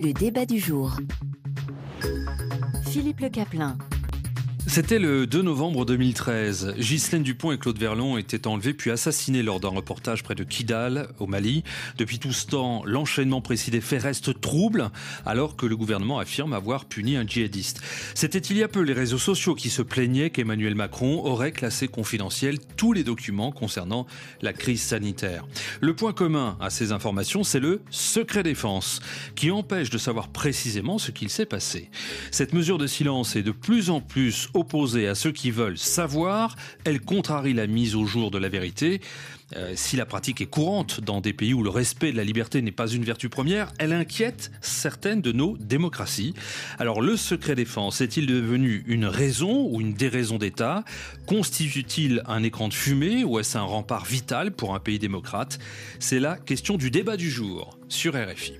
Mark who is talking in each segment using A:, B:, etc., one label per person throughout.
A: Le débat du jour. Philippe Le Caplin.
B: C'était le 2 novembre 2013. Ghislaine Dupont et Claude Verlon étaient enlevés puis assassinés lors d'un reportage près de Kidal, au Mali. Depuis tout ce temps, l'enchaînement précis des faits reste trouble, alors que le gouvernement affirme avoir puni un djihadiste. C'était il y a peu les réseaux sociaux qui se plaignaient qu'Emmanuel Macron aurait classé confidentiel tous les documents concernant la crise sanitaire. Le point commun à ces informations, c'est le secret défense, qui empêche de savoir précisément ce qu'il s'est passé. Cette mesure de silence est de plus en plus opposée à ceux qui veulent savoir, elle contrarie la mise au jour de la vérité. Euh, si la pratique est courante dans des pays où le respect de la liberté n'est pas une vertu première, elle inquiète certaines de nos démocraties. Alors le secret défense est-il devenu une raison ou une déraison d'État Constitue-t-il un écran de fumée ou est-ce un rempart vital pour un pays démocrate C'est la question du débat du jour sur RFI.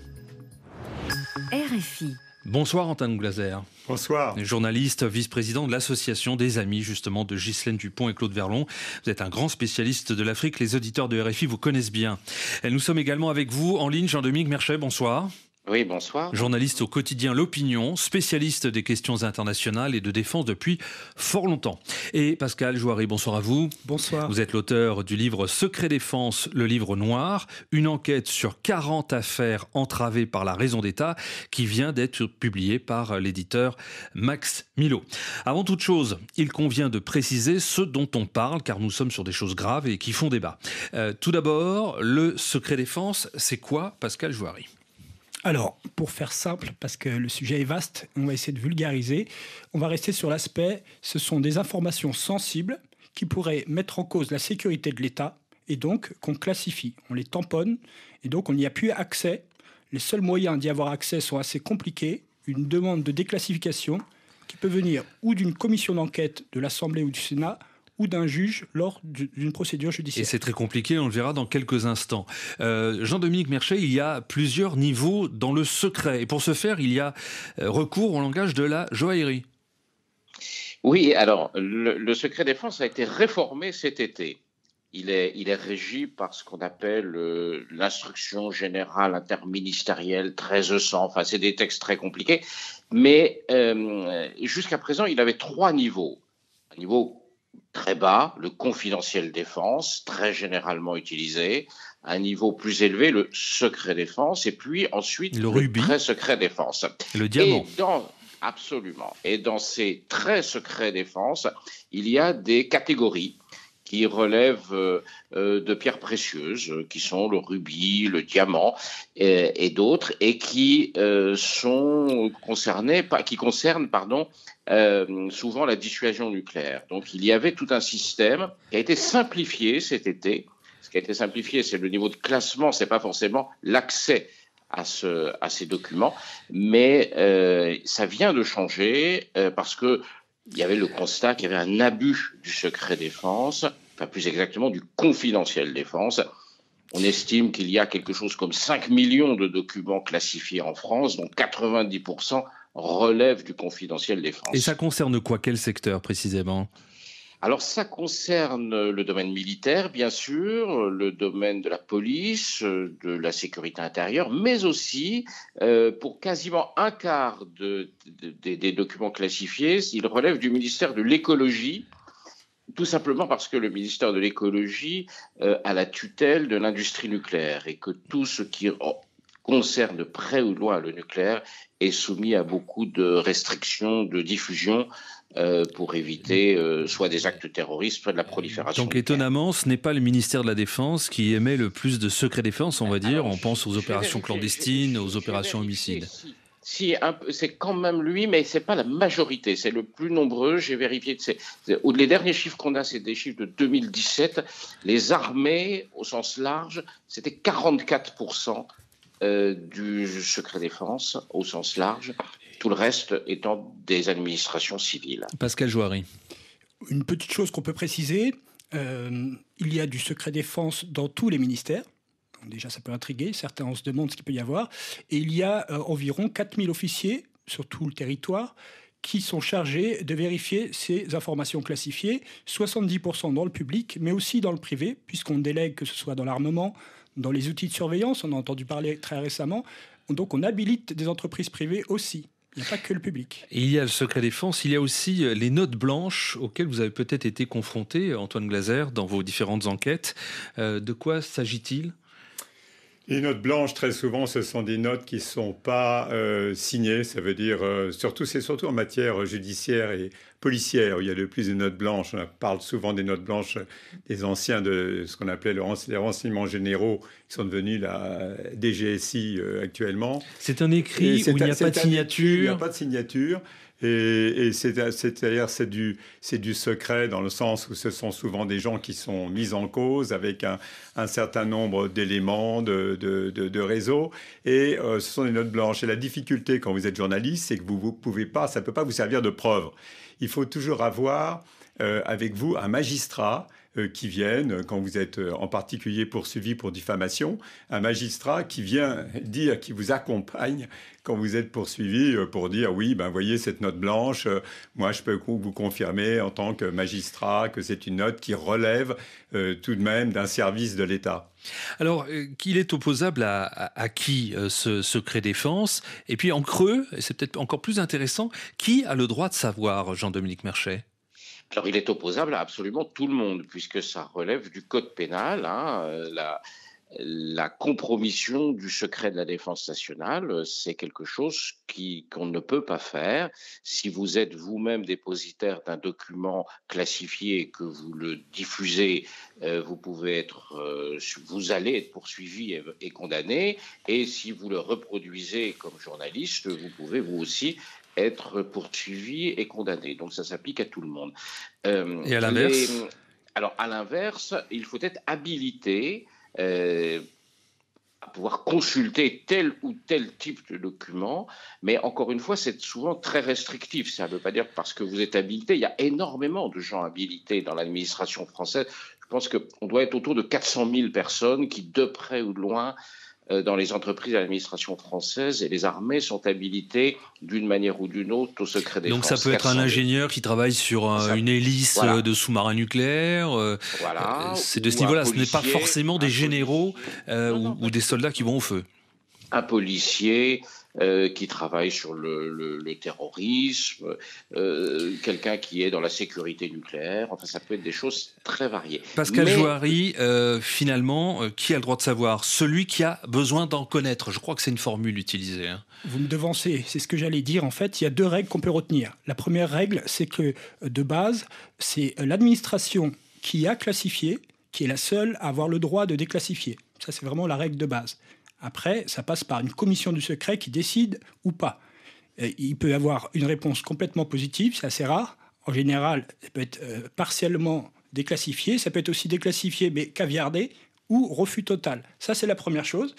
A: RFI.
B: Bonsoir Antoine Glaser. Bonsoir. Journaliste, vice-président de l'association des amis justement de Ghislaine Dupont et Claude Verlon. Vous êtes un grand spécialiste de l'Afrique, les auditeurs de RFI vous connaissent bien. nous sommes également avec vous en ligne Jean-Dominique Merchet, bonsoir.
A: Oui, bonsoir.
B: Journaliste au quotidien L'Opinion, spécialiste des questions internationales et de défense depuis fort longtemps. Et Pascal jouhari, bonsoir à vous. Bonsoir. Vous êtes l'auteur du livre Secret défense, le livre noir, une enquête sur 40 affaires entravées par la raison d'État qui vient d'être publiée par l'éditeur Max Milo. Avant toute chose, il convient de préciser ce dont on parle car nous sommes sur des choses graves et qui font débat. Euh, tout d'abord, le secret défense, c'est quoi Pascal jouhari?
C: Alors, pour faire simple, parce que le sujet est vaste, on va essayer de vulgariser, on va rester sur l'aspect, ce sont des informations sensibles qui pourraient mettre en cause la sécurité de l'État, et donc qu'on classifie, on les tamponne, et donc on n'y a plus accès. Les seuls moyens d'y avoir accès sont assez compliqués, une demande de déclassification qui peut venir ou d'une commission d'enquête de l'Assemblée ou du Sénat, ou d'un juge lors d'une procédure judiciaire. Et
B: c'est très compliqué, on le verra dans quelques instants. Euh, Jean-Dominique Merchet, il y a plusieurs niveaux dans le secret. Et pour ce faire, il y a euh, recours au langage de la joaillerie.
A: Oui, alors le, secret défense a été réformé cet été. Il est, il est régi par ce qu'on appelle euh, l'instruction générale interministérielle 1300. Enfin, c'est des textes très compliqués. Mais jusqu'à présent, il avait trois niveaux. Un niveau très bas, le confidentiel défense, très généralement utilisé, un niveau plus élevé, le secret défense, et puis ensuite le, très secret défense. le diamant. dans, absolument. Et dans ces très secrets défense, il y a des catégories qui relèvent euh, euh, de pierres précieuses, euh, qui sont le rubis, le diamant et, et d'autres, et qui sont concernés, qui concernent, pardon, souvent la dissuasion nucléaire. Donc il y avait tout un système qui a été simplifié cet été. Ce qui a été simplifié, c'est le niveau de classement, c'est pas forcément l'accès à, ce, à ces documents, mais ça vient de changer parce que il y avait le constat qu'il y avait un abus du secret défense, enfin plus exactement du confidentiel défense. On estime qu'il y a quelque chose comme 5 millions de documents classifiés en France, dont 90% relèvent du confidentiel défense.
B: Et ça concerne quoi Quel secteur précisément
A: alors ça concerne le domaine militaire, bien sûr, le domaine de la police, euh, de la sécurité intérieure, mais aussi euh, pour quasiment un quart des documents classifiés, il relève du ministère de l'écologie. Tout simplement parce que le ministère de l'écologie euh, a la tutelle de l'industrie nucléaire et que tout ce qui concerne près ou loin le nucléaire est soumis à beaucoup de restrictions de diffusion euh, pour éviter euh, soit des actes terroristes, soit de la prolifération. Donc
B: étonnamment, ce n'est pas le ministère de la Défense qui émet le plus de secrets défense, on va dire. on pense aux opérations clandestines, aux opérations homicides.
A: Si, c'est quand même lui, mais c'est pas la majorité, c'est le plus nombreux. J'ai vérifié. les derniers chiffres qu'on a, c'est des chiffres de 2017. Les armées, au sens large, c'était 44 euh, du secret défense au sens large tout le reste étant des administrations civiles.
B: Pascal Jouary.
C: – Une petite chose qu'on peut préciser, euh, il y a du secret défense dans tous les ministères. Déjà, ça peut intriguer, certains se demandent ce qu'il peut y avoir. Et il y a euh, environ 4000 officiers sur tout le territoire qui sont chargés de vérifier ces informations classifiées, 70% dans le public, mais aussi dans le privé, puisqu'on délègue que ce soit dans l'armement, dans les outils de surveillance, on a entendu parler très récemment, donc on habilite des entreprises privées aussi il pas que le
B: public. il y a le secret défense, il y a aussi euh, les notes blanches auxquelles vous avez peut-être été confronté, Antoine Glaser, dans vos différentes enquêtes.
D: Euh, de quoi s'agit-il les notes blanches, très souvent, ce sont des notes qui ne sont pas euh, signées. Ça veut dire, surtout, c'est surtout en matière judiciaire et policière, où il y a le plus des notes blanches. On parle souvent des notes blanches des anciens de ce qu'on appelait le, les renseignements généraux, qui sont devenus la DGSI euh, actuellement. C'est un écrit où il n'y a, pas de signature. Il n'y a pas de signature. Et, c'est-à-dire, c'est du, secret dans le sens où ce sont souvent des gens qui sont mis en cause avec un, certain nombre d'éléments de, réseaux. réseau. Et euh, ce sont des notes blanches. Et la difficulté quand vous êtes journaliste, c'est que vous ne pouvez pas, ça ne peut pas vous servir de preuve il faut toujours avoir euh, avec vous un magistrat euh, qui viennent, quand vous êtes euh, en particulier poursuivi pour diffamation, un magistrat qui vient dire, qui vous accompagne quand vous êtes poursuivi euh, pour dire oui, ben voyez cette note blanche, moi je peux vous confirmer en tant que magistrat que c'est une note qui relève tout de même d'un service de l'État.
B: Alors, qu'il est opposable à, qui ce secret défense Et puis en creux, c'est peut-être encore plus intéressant, qui a le droit de savoir, Jean-Dominique Merchet
A: alors il est opposable à absolument tout le monde, puisque ça relève du code pénal. Hein, euh, la, compromission du secret de la défense nationale, c'est quelque chose qu'on ne peut pas faire. Si vous êtes vous-même dépositaire d'un document classifié et que vous le diffusez, euh, vous pouvez être, euh, vous allez être poursuivi et, condamné. Et si vous le reproduisez comme journaliste, vous pouvez vous aussi être poursuivi et condamné. Donc ça s'applique à tout le monde. Euh, et à l'inverse Alors à l'inverse, il faut être habilité. Euh, à pouvoir consulter tel ou tel type de document, mais encore une fois, c'est souvent très restrictif. Ça ne veut pas dire parce que vous êtes habilité. Il y a énormément de gens habilités dans l'administration française. Je pense qu'on doit être autour de 400 000 personnes qui, de près ou de loin, euh, dans les entreprises et l'administration française et les armées sont habilitées d'une manière ou d'une autre au secret des Donc ça peut être un ingénieur
B: qui travaille sur euh, une hélice euh, de sous-marin nucléaire. Voilà. C'est de ce niveau-là. Ce n'est pas forcément des généraux ou, ou, des soldats qui vont au feu.
A: Un policier, euh, qui travaille sur le, terrorisme, euh, quelqu'un qui est dans la sécurité nucléaire. Enfin, ça peut être des choses très variées. Pascal
B: Mais... Euh, finalement, qui a le droit de savoir Celui qui a besoin d'en connaître. Je crois que c'est une formule utilisée. Hein.
C: Vous me devancez, c'est ce que j'allais dire. En fait, il y a deux règles qu'on peut retenir. La première règle, c'est que de base, c'est l'administration qui a classifié qui est la seule à avoir le droit de déclassifier. Ça, c'est vraiment la règle de base. Après, ça passe par une commission du secret qui décide ou pas. il peut y avoir une réponse complètement positive, c'est assez rare. En général, ça peut être euh, partiellement déclassifié, ça peut être aussi déclassifié mais caviardé ou refus total. Ça, c'est la première chose.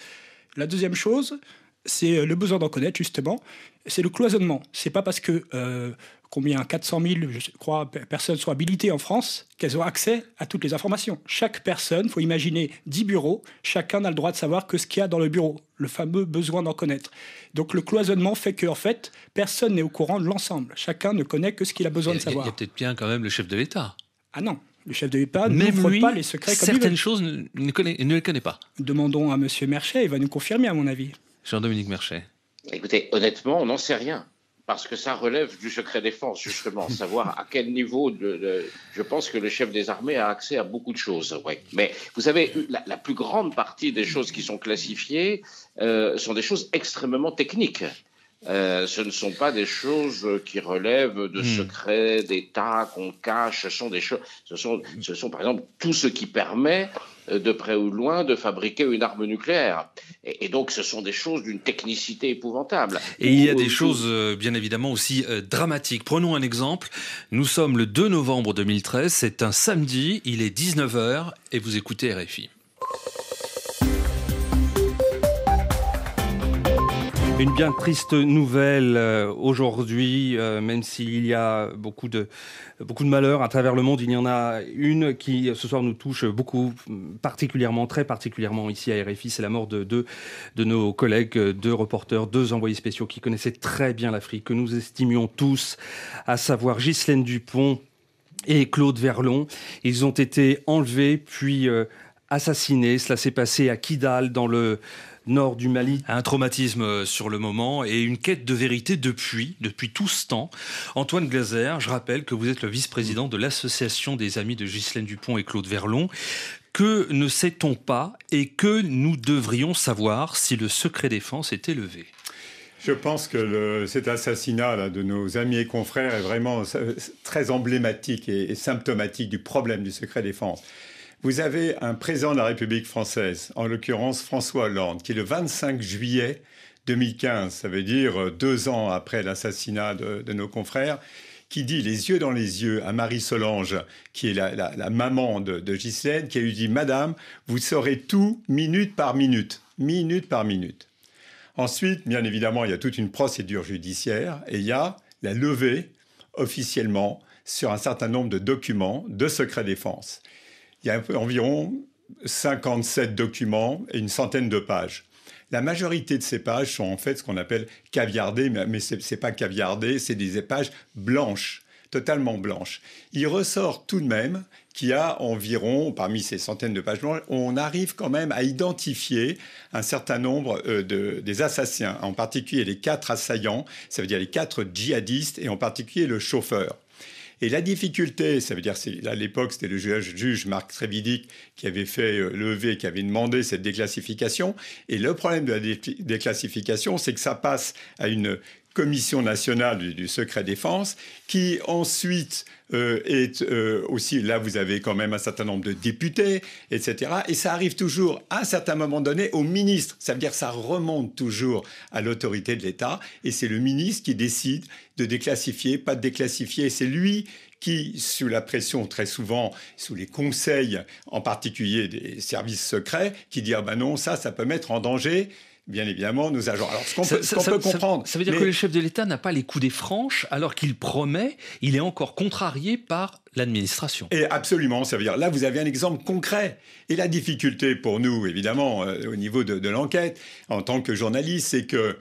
C: La deuxième chose, c'est euh, le besoin d'en connaître, justement c'est le cloisonnement. C'est pas parce que euh, combien 400 000, je crois, personnes sont habilitées en France qu'elles ont accès à toutes les informations. Chaque personne, faut imaginer 10 bureaux, chacun a le droit de savoir que ce qu'il y a dans le bureau, le fameux besoin d'en connaître. Donc le cloisonnement fait que en fait, personne n'est au courant de l'ensemble. Chacun ne connaît que ce qu'il a besoin
B: de savoir. Il y a, peut-être bien quand même le chef de l'État. Ah non, le chef de l'État n'ouvre pas les secrets. Comme certaines choses ne, ne les connaît pas.
C: Demandons à M. Merchet, il va nous confirmer à mon avis.
B: Jean-Dominique Merchet.
A: Écoutez, honnêtement, on n'en sait rien. Parce que ça relève du secret défense, justement, savoir à quel niveau de, Je pense que le chef des armées a accès à beaucoup de choses, ouais. Mais vous savez, la, plus grande partie des choses qui sont classifiées euh, sont des choses extrêmement techniques. Euh, ce ne sont pas des choses qui relèvent de hmm. secrets d'État qu'on cache. Ce sont des choses. ce sont, par exemple tout ce qui permet euh, de près ou de loin, de fabriquer une arme nucléaire. Et, donc, ce sont des choses d'une technicité épouvantable. Et, il y a des choses,
B: euh, bien évidemment, aussi euh, dramatiques. Prenons un exemple. Nous sommes le 2 novembre 2013, c'est un samedi, il est 19h, et vous écoutez RFI. Une bien triste nouvelle euh, aujourd'hui, euh, même s'il y a beaucoup de, beaucoup de malheurs à travers le monde, il y en a une qui ce soir nous touche beaucoup, particulièrement, très particulièrement ici à RFI, c'est la mort de deux de nos collègues, deux reporters, deux envoyés spéciaux qui connaissaient très bien l'Afrique, que nous estimions tous, à savoir Ghislaine Dupont et Claude Verlon. Ils ont été enlevés puis... Euh, assassinés. Cela s'est passé à Kidal, dans le, nord du Mali. Un traumatisme euh, sur le moment et une quête de vérité depuis, depuis tout ce temps. Antoine Glazer, je rappelle que vous êtes le vice-président de l'association des amis de Ghislaine Dupont et Claude Verlon. Que
D: ne sait-on pas et que nous devrions
B: savoir si le secret défense était levé
D: je pense que cet assassinat de nos amis et confrères est vraiment euh, très emblématique et symptomatique du problème du secret défense. Vous avez un président de la République française, en l'occurrence François Hollande, qui le 25 juillet 2015, ça veut dire euh, deux ans après l'assassinat de, nos confrères, qui dit les yeux dans les yeux à Marie Solange, qui est la, maman de, de qui a lui dit Madame, vous saurez tout minute par minute, minute par minute. Ensuite, bien évidemment, il y a toute une procédure judiciaire et il y a la levée officiellement sur un certain nombre de documents de secret défense. Il y a environ 57 documents et une centaine de pages. La majorité de ces pages sont en fait ce qu'on appelle caviardées, mais ce n'est pas caviardées, c'est des pages blanches, totalement blanches. Il ressort tout de même qu'il y a environ, parmi ces centaines de pages blanches, on arrive quand même à identifier un certain nombre euh, des assassins, en particulier les quatre assaillants, ça veut dire les quatre djihadistes, et en particulier le chauffeur. Et la difficulté, ça veut dire, à l'époque, c'était le juge, juge Marc Trévidic qui avait fait euh, lever, qui avait demandé cette déclassification. Et le problème de la déclassification, c'est que ça passe à une Commission nationale du, secret défense, qui ensuite euh, est euh, aussi, là vous avez quand même un certain nombre de députés, etc. Et ça arrive toujours à un certain moment donné au ministre. Ça veut dire que ça remonte toujours à l'autorité de l'État et c'est le ministre qui décide de déclassifier, pas de déclassifier. C'est lui qui, sous la pression très souvent, sous les conseils en particulier des services secrets, qui dit ah ben non, ça, ça peut mettre en danger bien évidemment, nous agents. Alors, ce qu'on peut, comprendre. Ça, veut dire que le chef
B: de l'État n'a pas les des franches, alors qu'il promet, il est encore
D: contrarié par l'administration. Et absolument, ça veut dire, là, vous avez un exemple concret. Et la difficulté pour nous, évidemment, euh, au niveau de, de l'enquête, en tant que journaliste, c'est que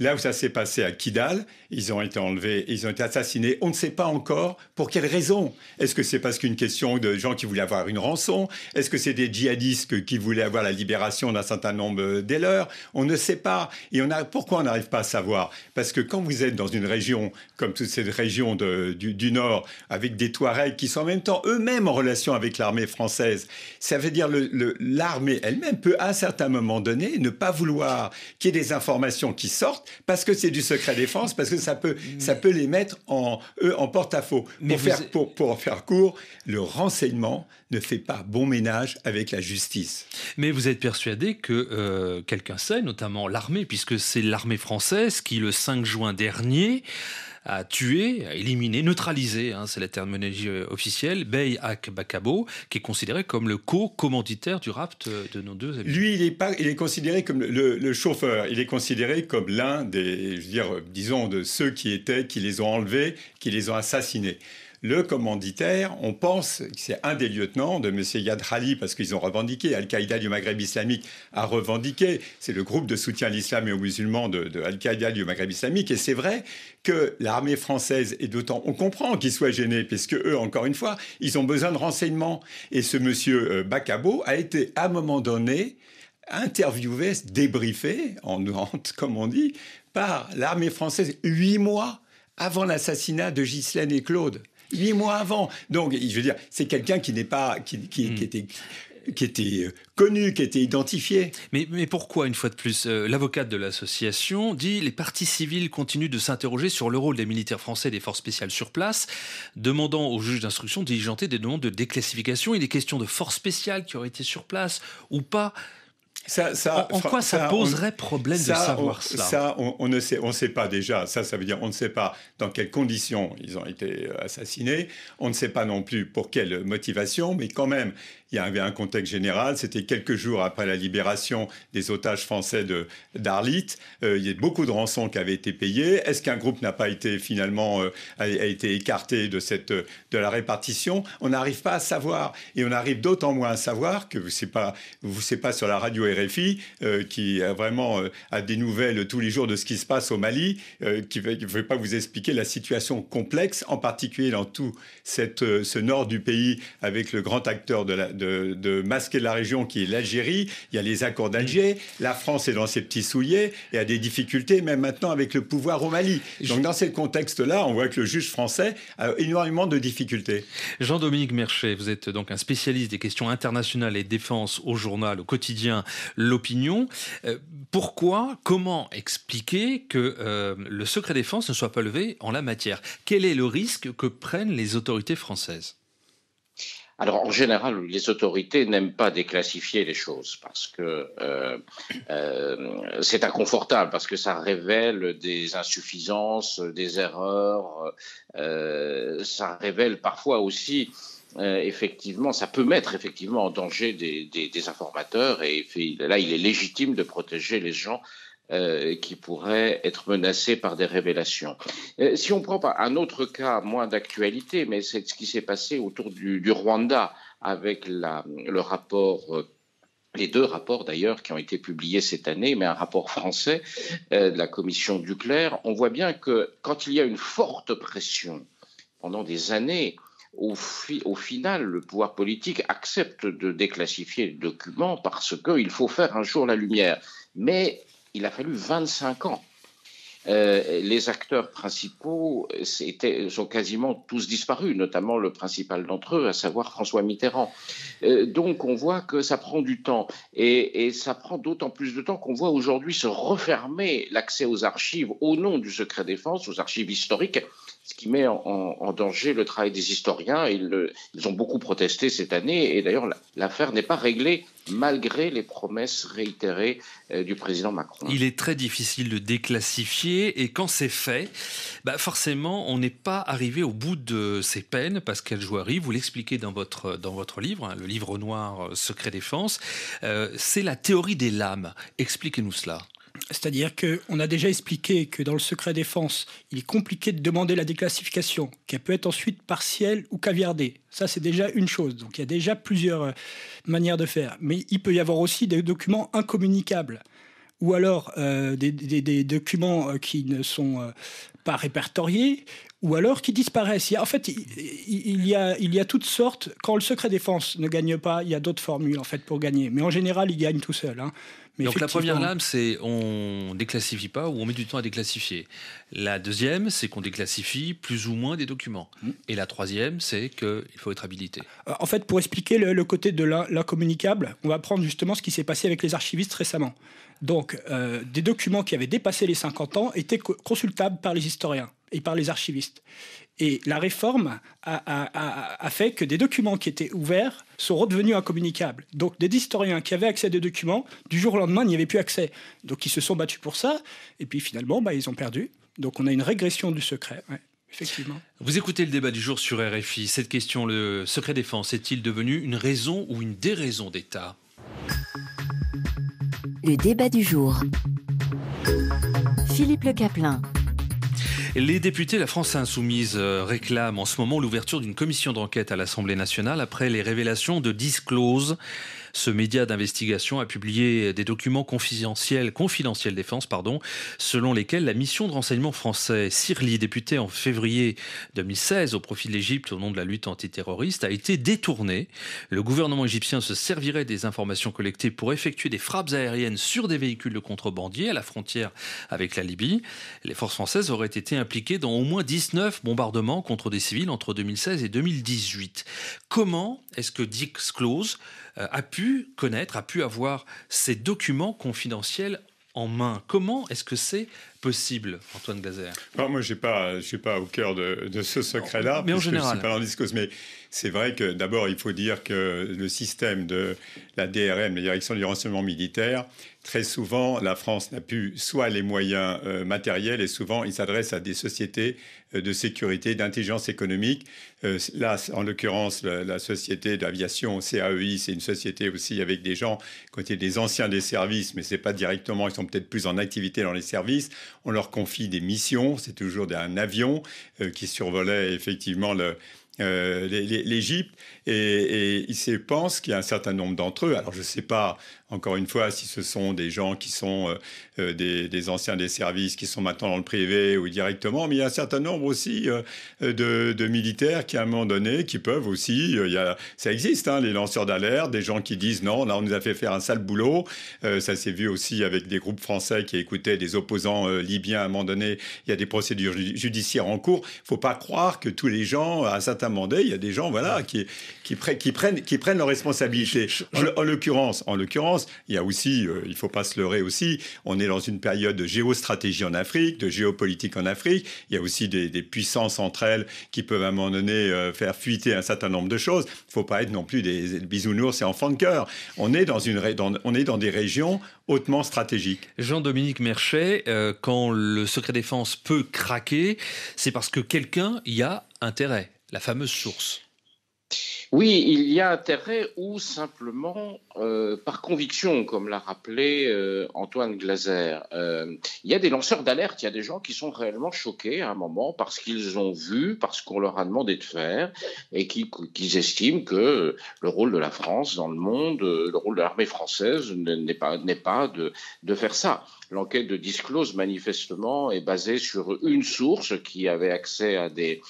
D: Là où ça s'est passé à Kidal, ils ont été enlevés, ils ont été assassinés. On ne sait pas encore pour quelle raison. Est-ce que c'est parce qu'une question de gens qui voulaient avoir une rançon Est-ce que c'est des djihadistes qui voulaient avoir la libération d'un certain nombre des leurs On ne sait pas. Et on a, pourquoi on n'arrive pas à savoir Parce que quand vous êtes dans une région comme toute cette région du, Nord, avec des Touaregs qui sont en même temps eux-mêmes en relation avec l'armée française, ça veut dire que l'armée elle-même peut à un certain moment donné ne pas vouloir qu'il y ait des informations qui sortent parce que c'est du secret défense, parce que ça peut, ça peut les mettre en, en porte-à-faux. Pour, faire, pour, faire court, le renseignement ne fait pas bon ménage avec la justice.
B: Mais vous êtes persuadé que euh, quelqu'un sait, notamment l'armée, puisque c'est l'armée française qui, le 5 juin dernier, à tuer, à éliminer, neutraliser, hein, c'est la terminologie euh, officielle, Bey Bakabo, qui est considéré comme le co-commanditaire du rapt euh, de nos deux amis.
D: Lui, il est, pas, il est considéré comme le, le chauffeur, il est considéré comme l'un des, je veux dire, euh, disons, de ceux qui étaient, qui les ont enlevés, qui les ont assassinés le commanditaire, on pense que c'est un des lieutenants de M. Yad Khali, parce qu'ils ont revendiqué, Al-Qaïda du Maghreb islamique a revendiqué, c'est le groupe de soutien à l'islam et aux musulmans de, Al-Qaïda du Maghreb islamique, et c'est vrai que l'armée française, et d'autant on comprend qu'ils soient gênés, puisque eux, encore une fois, ils ont besoin de renseignements. Et ce monsieur euh, Bakabo a été, à un moment donné, interviewé, débriefé, en, honte, comme on dit, par l'armée française huit mois avant l'assassinat de Ghislaine et Claude huit mois avant. Donc, je veux dire, c'est quelqu'un qui n'est pas, qui, hmm. était qui était euh, connu, qui était identifié.
B: Mais, pourquoi, une fois de plus, euh, l'avocate de l'association dit les partis civiles continuent de s'interroger sur le rôle des militaires français et des forces spéciales sur place, demandant au juges d'instruction de des demandes de déclassification. et des questions de forces spéciales qui auraient été sur place ou pas. Ça, ça, en, quoi ça, poserait problème de savoir Ça,
D: on, ne sait, on sait pas déjà. Ça, ça veut dire on ne sait pas dans quelles conditions ils ont été euh, assassinés. On ne sait pas non plus pour quelle motivation, mais quand même, il y avait un contexte général. C'était quelques jours après la libération des otages français de d'Arlit. Euh, il y a beaucoup de rançons qui avaient été payées. Est-ce qu'un groupe n'a pas été finalement euh, a, été écarté de cette de la répartition On n'arrive pas à savoir, et on arrive d'autant moins à savoir que c'est pas vous c'est pas sur la radio RFI euh, qui a vraiment a des nouvelles tous les jours de ce qui se passe au Mali, qui ne veut pas vous expliquer la situation complexe, en particulier dans tout cette, ce nord du pays avec le grand acteur de la, de, masquer la région qui est l'Algérie. Il y a les accords d'Alger. La France est dans ses petits souliers et a des difficultés, même maintenant, avec le pouvoir au Mali. Donc, dans ce contexte-là, on voit que le juge français a énormément de difficultés.
B: Jean-Dominique Merchet, vous êtes donc un spécialiste des questions internationales et défense au journal, au quotidien L'Opinion. Euh, pourquoi, comment expliquer que euh, le secret défense ne soit pas levé en la matière Quel est le risque que prennent les autorités françaises
A: alors en général, les autorités n'aiment pas déclassifier les choses parce que euh, euh, c'est inconfortable, parce que ça révèle des insuffisances, des erreurs, euh, ça révèle parfois aussi effectivement, ça peut mettre effectivement en danger des, des, informateurs et là, il est légitime de protéger les gens euh, qui pourraient être menacées par des révélations. Euh, si on prend un autre cas moins d'actualité, mais c'est ce qui s'est passé autour du, Rwanda avec la, le rapport. Euh, les deux rapports d'ailleurs qui ont été publiés cette année, mais un rapport français de la commission Duclerc, on voit bien que quand il y a une forte pression pendant des années, au, au, final, le pouvoir politique accepte de déclassifier le document parce qu'il faut faire un jour la lumière. Mais il a fallu 25 ans. Euh, les acteurs principaux sont quasiment tous disparus, notamment le principal d'entre eux, à savoir François Mitterrand. Euh, donc on voit que ça prend du temps, et ça prend d'autant plus de temps qu'on voit aujourd'hui se refermer l'accès aux archives au nom du secret défense, aux archives historiques, ce qui met en, danger le travail des historiens. Ils, ont beaucoup protesté cette année et d'ailleurs l'affaire n'est pas réglée malgré les promesses réitérées euh, du président Macron.
B: Il est très difficile de déclassifier et quand c'est fait, bah, forcément on n'est pas arrivé au bout de ces peines. parce Pascal Jouari, vous l'expliquez dans votre, dans votre livre, hein, le livre noir euh, Secret défense, euh, c'est la théorie des lames. Expliquez-nous cela.
C: C'est-à-dire qu'on a déjà expliqué que dans le secret défense, il est compliqué de demander la déclassification, qu'elle peut être ensuite partielle ou caviardée. Ça, c'est déjà une chose. Donc, il y a déjà plusieurs euh, manières de faire. Mais il peut y avoir aussi des documents incommunicables ou alors euh, des, documents euh, qui ne sont pas répertoriés, ou alors qui disparaissent. en fait, il y, a, il y a toutes sortes. Quand le secret défense ne gagne pas, il y a d'autres formules en fait pour gagner. Mais en général, il gagne tout seul. Hein.
B: Mais Donc la première lame, c'est on déclassifie pas ou on met du temps à déclassifier. La deuxième, c'est qu'on déclassifie plus ou moins des documents. Hmm. Et la troisième, c'est qu'il faut être habilité.
C: Euh, en fait, pour expliquer le, côté de l'incommunicable, on va prendre justement ce qui s'est passé avec les archivistes récemment. Donc, euh, des documents qui avaient dépassé les 50 ans étaient consultables par les historiens et par les archivistes. Et la réforme a, fait que des documents qui étaient ouverts sont redevenus incommunicables. Donc des historiens qui avaient accès à des documents, du jour au lendemain, n'y avaient plus accès. Donc ils se sont battus pour ça, et puis finalement, bah, ils ont perdu. Donc on a une régression du secret. effectivement.
B: Vous écoutez le débat du jour sur RFI. Cette question, le secret défense, est-il devenu une raison ou une déraison d'État
A: Le débat du jour. Philippe Le Caplin.
B: Les députés la France Insoumise euh, réclament en ce moment l'ouverture d'une commission d'enquête à l'Assemblée nationale après les révélations de disclose ce média d'investigation a publié des documents confidentiels, confidentiels défense, pardon, selon lesquels la mission de renseignement français Sirli, députée en février 2016 au profit de l'Égypte au nom de la lutte antiterroriste, a été détournée. Le gouvernement égyptien se servirait des informations collectées pour effectuer des frappes aériennes sur des véhicules de contrebandiers à la frontière avec la Libye. Les forces françaises auraient été impliquées dans au moins 19 bombardements contre des civils entre 2016 et 2018. Comment est-ce que Dix Close euh, a pu connaître, a pu avoir ces documents confidentiels en main. Comment est-ce que c'est
D: possible, Antoine Glaser moi, je ne suis pas au cœur de, ce secret-là, mais en général. Je suis pas en discours, mais c'est vrai que d'abord, il faut dire que le système de la DRM, la direction du renseignement militaire, très souvent, la France n'a plus soit les moyens euh, matériels et souvent, il s'adresse à des sociétés euh, de sécurité, d'intelligence économique. Euh, là, en l'occurrence, la, société d'aviation CAEI, c'est une société aussi avec des gens, côté des anciens des services, mais c'est pas directement, ils sont peut-être plus en activité dans les services. On leur confie des missions. C'est toujours un avion euh, qui survolait effectivement euh, l'Égypte et, ils se pensent qu'il y a un certain nombre d'entre eux. Alors je ne sais pas encore une fois si ce sont des gens qui sont euh, euh, des, anciens des services qui sont maintenant dans le privé ou directement, mais il y a un certain nombre aussi euh, de, militaires qui, à un moment donné, qui peuvent aussi, euh, il y a, ça existe, hein, les lanceurs d'alerte, des gens qui disent non, là on nous a fait faire un sale boulot. ça s'est vu aussi avec des groupes français qui écoutaient des opposants libyens à un moment donné. Il y a des procédures judiciaires en cours. Il faut pas croire que tous les gens, à un certain moment donné, il y a des gens voilà, qui, qui, qui prennent, qui prennent leurs responsabilités. En, l'occurrence, en l'occurrence, il y a aussi, il faut pas se leurrer aussi, on est dans une période de géostratégie en Afrique, de géopolitique en Afrique. Il y a aussi des, puissances entre elles qui peuvent à un moment donné euh, faire fuiter un certain nombre de choses. Il ne faut pas être non plus des bisounours et enfants de cœur. On est dans, une, on est dans des régions hautement stratégiques.
B: Jean-Dominique Merchet, euh, quand le secret défense peut craquer, c'est parce que quelqu'un y a intérêt, la fameuse source.
A: Oui, il y a intérêt ou simplement euh, par conviction, comme l'a rappelé euh, Antoine Glaser. Euh, il y a des lanceurs d'alerte, il y a des gens qui sont réellement choqués à un moment parce qu'ils ont vu, parce qu'on leur a demandé de faire, et qui, estiment que le rôle de la France dans le monde, le rôle de l'armée française n'est pas, pas de, de faire ça. L'enquête de Disclose, manifestement, est basée sur une source qui avait accès à des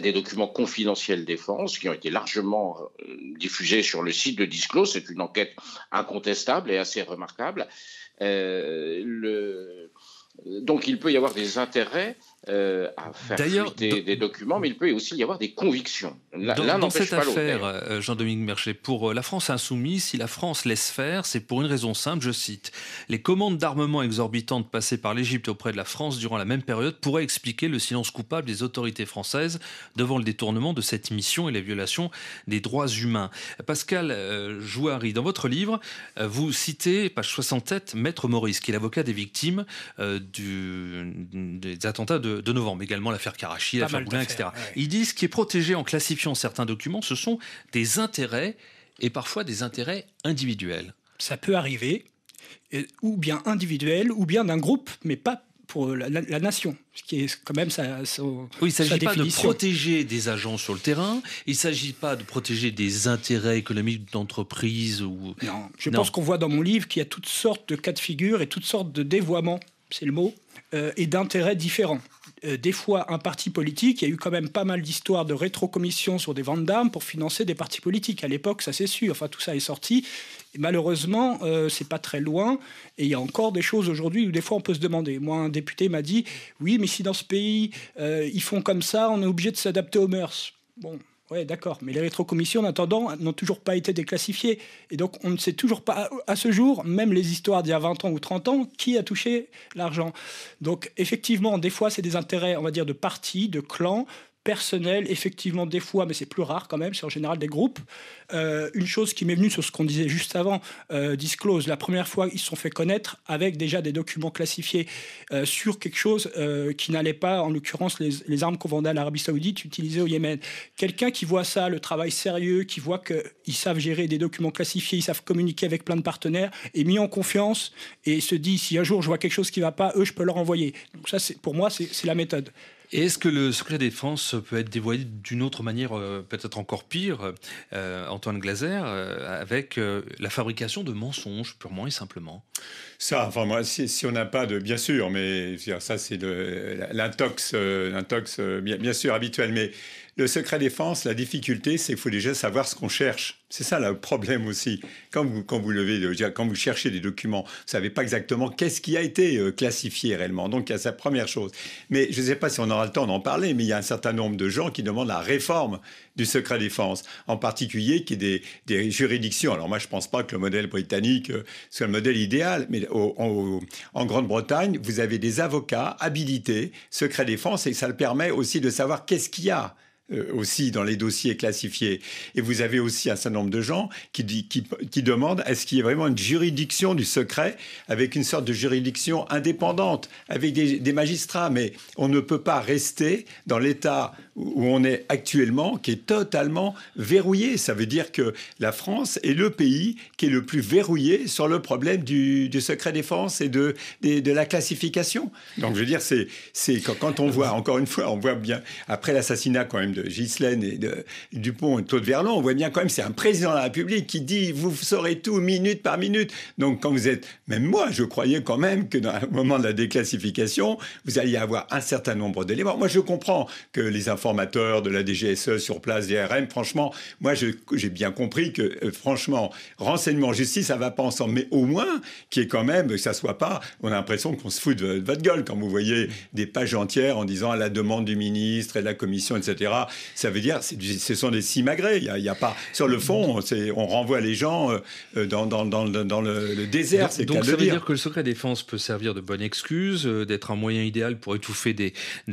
A: des documents confidentiels défense qui ont été largement euh, diffusés sur le site de Disclos, C'est une enquête incontestable et assez remarquable. Euh, le... Donc il peut y avoir des intérêts euh, à faire D'ailleurs, des, documents, mais il peut aussi y avoir des convictions. dans, cette affaire,
B: euh, Jean-Dominique Merchet, pour euh, la France insoumise, si la France laisse faire, c'est pour une raison simple, je cite, les commandes d'armement exorbitantes passées par l'Égypte auprès de la France durant la même période pourraient expliquer le silence coupable des autorités françaises devant le détournement de cette mission et la violation des droits humains. Pascal Jouary, dans votre livre, vous citez, page 67, Maître Maurice, qui est l'avocat des victimes du, des attentats de de, novembre, également l'affaire Karachi, l'affaire Boulin, etc. Ils disent que ce qui est protégé en classifiant certains documents, ce sont des intérêts et parfois des intérêts individuels. Ça peut arriver, ou bien individuel, ou bien d'un groupe, mais pas
C: pour la, nation, ce qui est quand même ça. oui, il ne s'agit pas de
B: protéger des agents sur le terrain, il ne s'agit pas de protéger des intérêts économiques d'entreprise ou... Non, je pense qu'on
C: voit dans mon livre qu'il y a toutes sortes de cas de figure et toutes sortes de dévoiements, c'est le mot, euh, et d'intérêts différents. Euh, des fois un parti politique. Il y a eu quand même pas mal d'histoires de rétrocommissions sur des ventes d'armes pour financer des partis politiques. À l'époque, ça c'est sûr. Enfin, tout ça est sorti. malheureusement, euh, c'est pas très loin. Et il y a encore des choses aujourd'hui où des fois on peut se demander. Moi, un député m'a dit Oui, mais si dans ce pays euh, ils font comme ça, on est obligé de s'adapter aux mœurs. Bon, oui, d'accord. Mais les rétrocommissions, en attendant, n'ont toujours pas été déclassifiées. Et donc, on ne sait toujours pas, à ce jour, même les histoires d'il y a 20 ans ou 30 ans, qui a touché l'argent. Donc, effectivement, des fois, c'est des intérêts, on va dire, de partis, de clans, personnel, effectivement des fois, mais c'est plus rare quand même, c'est en général des groupes. Euh, une chose qui m'est venue sur ce qu'on disait juste avant, euh, Disclose, la première fois ils se sont fait connaître avec déjà des documents classifiés euh, sur quelque chose qui n'allait pas, en l'occurrence les, les armes qu'on vendait à l'Arabie saoudite utilisées au Yémen. Quelqu'un qui voit ça, le travail sérieux, qui voit qu'ils savent gérer des documents classifiés, ils savent communiquer avec plein de partenaires, est mis en confiance et se dit si un jour je vois quelque chose qui ne va pas, eux je peux leur
B: envoyer. Donc ça, pour moi, c'est la méthode. Et est-ce que le secret de la défense peut être dévoilé d'une autre manière, euh, peut-être encore pire, euh, Antoine Glaser, euh, avec la fabrication de mensonges, purement et simplement
D: Ça, enfin, moi, si, on n'a pas de. Bien sûr, mais ça, c'est l'intox, l'intox bien, bien, sûr, habituel. Mais le secret défense, la difficulté, c'est qu'il faut déjà savoir ce qu'on cherche. C'est ça le problème aussi. Quand vous, quand vous levez, quand vous cherchez des documents, vous savez pas exactement qu'est-ce qui a été euh, classifié réellement. Donc, il y a sa première chose. Mais je ne sais pas si on aura le temps d'en parler, mais il y a un certain nombre de gens qui demandent la réforme du secret défense, en particulier qui est des, des juridictions. Alors moi, je ne pense pas que le modèle britannique euh, soit le modèle idéal, mais en Grande-Bretagne, vous avez des avocats habilités, secret défense, et ça le permet aussi de savoir qu'est-ce qu'il y a. Euh, aussi dans les dossiers classifiés. Et vous avez aussi un certain nombre de gens qui, qui, demandent est-ce qu'il y a vraiment une juridiction du secret avec une sorte de juridiction indépendante, avec des, magistrats. Mais on ne peut pas rester dans l'état où on est actuellement, qui est totalement verrouillé. Ça veut dire que la France est le pays qui est le plus verrouillé sur le problème du, du secret défense et de, de, de, la classification. Donc je veux dire, c'est c'est quand on voit, encore une fois, on voit bien, après l'assassinat quand même de Ghislaine et de Dupont et de Claude Verlon, on voit bien quand même, c'est un président de la République qui dit vous saurez tout minute par minute. Donc quand vous êtes, même moi, je croyais quand même que dans le moment de la déclassification, vous alliez avoir un certain nombre d'éléments. Moi, je comprends que les informateurs de la DGSE sur place, des RM, franchement, moi, j'ai bien compris que, euh, franchement, renseignement, justice, ça va pas ensemble. Mais au moins, qui est quand même, que ça soit pas, on a l'impression qu'on se fout de votre gueule quand vous voyez des pages entières en disant à la demande du ministre et de la commission, etc. Ça veut dire, ce sont des simagrées. Il n'y a, pas. Sur le fond, on renvoie les gens euh, dans, dans, le, désert. Donc, donc ça veut dire.
B: que le secret défense peut servir de bonne excuse, euh, d'être un moyen idéal pour étouffer des,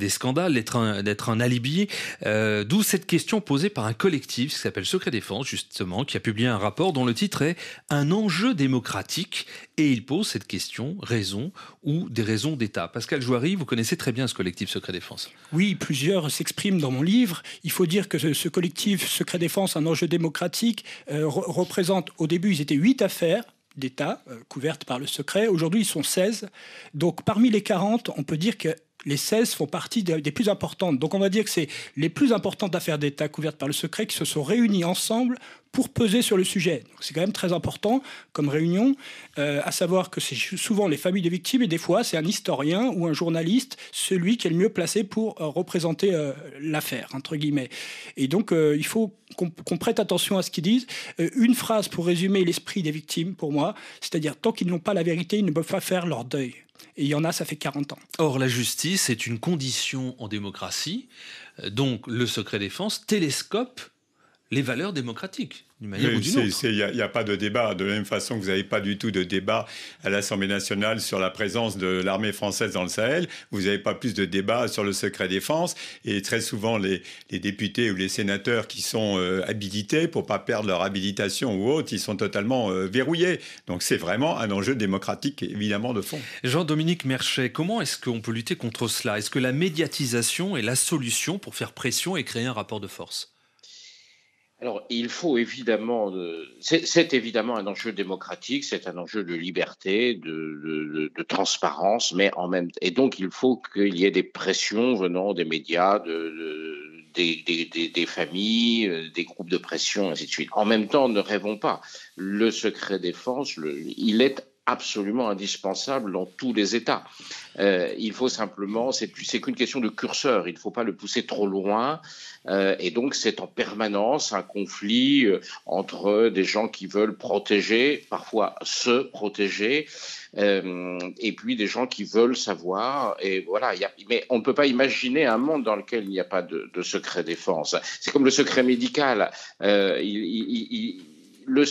B: scandales, d'être un, alibi. Euh, d'où cette question posée par un collectif qui s'appelle Secret Défense, justement, qui a publié un rapport dont le titre est Un enjeu démocratique. Et il pose cette question raison ou des raisons d'État. Pascal Jouary, vous connaissez très bien ce collectif Secret Défense.
C: Oui, plusieurs s'expriment dans mon livre il faut dire que ce, collectif Secret Défense, un enjeu démocratique, euh, représente, au début, ils étaient huit affaires d'État euh, couvertes par le secret. Aujourd'hui, ils sont 16. Donc parmi les 40, on peut dire que les 16 font partie des plus importantes. Donc on va dire que c'est les plus importantes affaires d'État couvertes par le secret qui se sont réunies ensemble pour peser sur le sujet. C'est quand même très important comme réunion, euh, à savoir que c'est souvent les familles des victimes et des fois c'est un historien ou un journaliste, celui qui est le mieux placé pour euh, représenter euh, l'affaire, entre guillemets. Et donc il faut qu'on prête attention à ce qu'ils disent. une phrase pour résumer l'esprit des victimes pour moi, c'est-à-dire tant qu'ils n'ont pas la vérité, ils ne peuvent pas faire leur deuil. Et il y en a, ça fait 40 ans.
B: Or, la justice est une condition en démocratie. Euh, donc, le secret défense télescope les valeurs démocratiques,
D: d'une manière ou d'une autre. Il n'y a, pas de débat. De la même façon que vous n'avez pas du tout de débat à l'Assemblée nationale sur la présence de l'armée française dans le Sahel, vous n'avez pas plus de débat sur le secret défense. Et très souvent, les, députés ou les sénateurs qui sont euh, habilités, pour pas perdre leur habilitation ou autre, ils sont totalement euh, verrouillés. Donc c'est vraiment un enjeu démocratique, évidemment, de fond.
B: Jean-Dominique Merchet, comment est-ce qu'on peut lutter contre cela Est-ce que la médiatisation est la solution pour faire pression et créer un rapport de
A: force alors, il faut évidemment, euh, c'est évidemment un enjeu démocratique, c'est un enjeu de liberté, de, transparence, mais en même et donc il faut qu'il y ait des pressions venant des médias, des, familles, euh, des groupes de pression, ainsi de suite. En même temps, ne rêvons pas, le secret défense, il est absolument indispensable dans tous les États. Euh, il faut simplement, c'est qu'une question de curseur, il ne faut pas le pousser trop loin. Euh, et donc, c'est en permanence un conflit euh, entre des gens qui veulent protéger, parfois se protéger, euh, et puis des gens qui veulent savoir. Et voilà, mais on ne peut pas imaginer un monde dans lequel il n'y a pas de, de secret défense. C'est comme le secret médical. Euh, il, il, il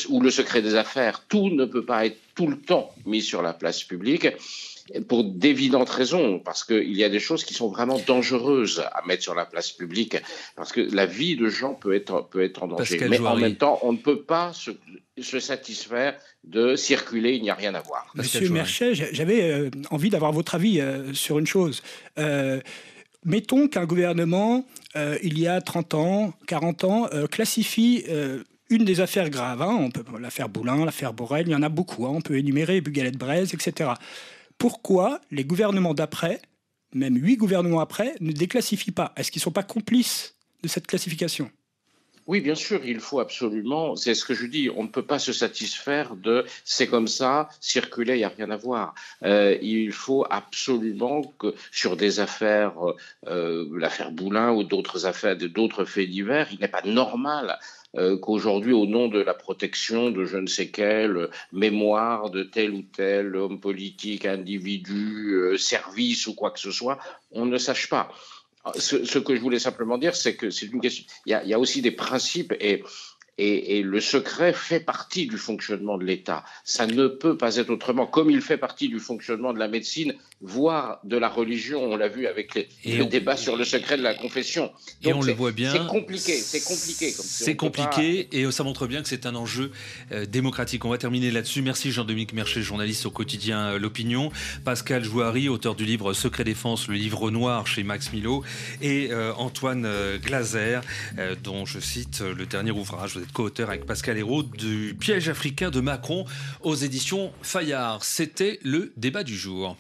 A: ou le secret des affaires, tout ne peut pas être tout le temps mis sur la place publique pour d'évidentes raisons, parce qu'il y a des choses qui sont vraiment dangereuses à mettre sur la place publique, parce que la vie de gens peut être, peut être en danger. Mais en même temps, on ne peut pas se, satisfaire de circuler, il n'y a rien à voir. Monsieur Merchet,
C: j'avais euh, envie d'avoir votre avis euh, sur une chose. Euh, mettons qu'un gouvernement, il y a 30 ans, 40 ans, classifie une des affaires graves. Hein, on peut l'affaire Boulin, l'affaire Borrell, il y en a beaucoup. Hein, on peut énumérer Bugalette brez etc. Pourquoi les gouvernements d'après, même huit gouvernements après, ne déclassifient pas Est-ce qu'ils ne sont pas complices de cette classification
A: oui, bien sûr, il faut absolument, c'est ce que je dis, on ne peut pas se satisfaire de c'est comme ça, circuler, il n'y a rien à voir. Euh, il faut absolument que sur des affaires, euh, l'affaire Boulin ou d'autres affaires, d'autres faits divers, il n'est pas normal euh, qu'aujourd'hui, au nom de la protection de je ne sais quelle mémoire de tel ou tel homme politique, individu, service ou quoi que ce soit, on ne sache pas. Ah, ce, que je voulais simplement dire, c'est que c'est une question. Il y, a, aussi des principes et, le secret fait partie du fonctionnement de l'État. Ça ne peut pas être autrement. Comme il fait partie du fonctionnement de la médecine voire de la religion. On l'a vu avec le débat sur le secret de la confession. et on le voit bien. C'est compliqué, c'est compliqué. C'est compliqué
B: et ça montre bien que c'est un enjeu euh, démocratique. On va terminer là-dessus. Merci Jean-Dominique Mercher, journaliste au quotidien euh, L'Opinion. Pascal Jouari, auteur du livre Secret Défense, le livre noir chez Max Milo. Et euh, Antoine Glaser, dont je cite le dernier ouvrage. Vous êtes co-auteur avec Pascal Hérault du piège africain de Macron aux éditions Fayard. C'était le débat du jour.